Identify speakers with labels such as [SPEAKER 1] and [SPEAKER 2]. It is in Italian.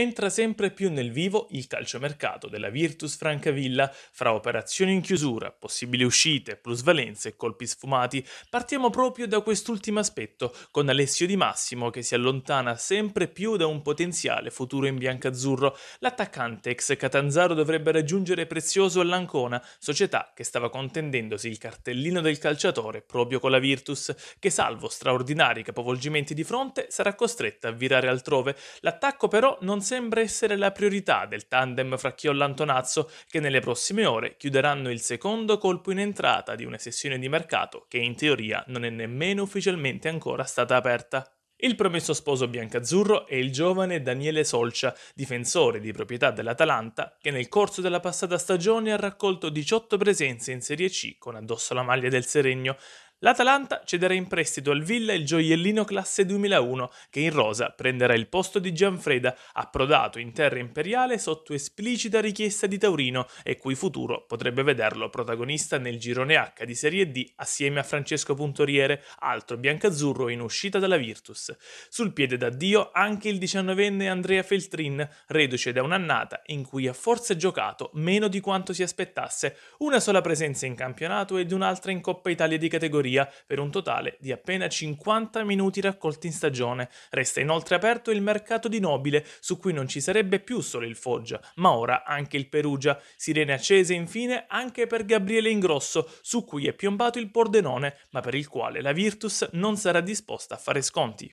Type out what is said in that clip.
[SPEAKER 1] entra sempre più nel vivo il calciomercato della Virtus Francavilla, fra operazioni in chiusura, possibili uscite, plusvalenze e colpi sfumati. Partiamo proprio da quest'ultimo aspetto, con Alessio Di Massimo che si allontana sempre più da un potenziale futuro in biancazzurro. L'attaccante ex Catanzaro dovrebbe raggiungere Prezioso all'Ancona, società che stava contendendosi il cartellino del calciatore proprio con la Virtus, che salvo straordinari capovolgimenti di fronte sarà costretta a virare altrove. L'attacco però non si sembra essere la priorità del tandem fra Chiollo Antonazzo che nelle prossime ore chiuderanno il secondo colpo in entrata di una sessione di mercato che in teoria non è nemmeno ufficialmente ancora stata aperta. Il promesso sposo biancazzurro è il giovane Daniele Solcia, difensore di proprietà dell'Atalanta, che nel corso della passata stagione ha raccolto 18 presenze in Serie C con addosso la maglia del Serenio, L'Atalanta cederà in prestito al Villa il gioiellino classe 2001 che in rosa prenderà il posto di Gianfreda, approdato in terra imperiale sotto esplicita richiesta di Taurino e cui futuro potrebbe vederlo protagonista nel girone H di Serie D assieme a Francesco Puntoriere, altro biancazzurro in uscita dalla Virtus. Sul piede d'addio anche il 19enne Andrea Feltrin, reduce da un'annata in cui ha forse giocato meno di quanto si aspettasse, una sola presenza in campionato ed un'altra in Coppa Italia di categoria categoria per un totale di appena 50 minuti raccolti in stagione. Resta inoltre aperto il mercato di Nobile, su cui non ci sarebbe più solo il Foggia, ma ora anche il Perugia. Sirene accese infine anche per Gabriele Ingrosso, su cui è piombato il Pordenone, ma per il quale la Virtus non sarà disposta a fare sconti.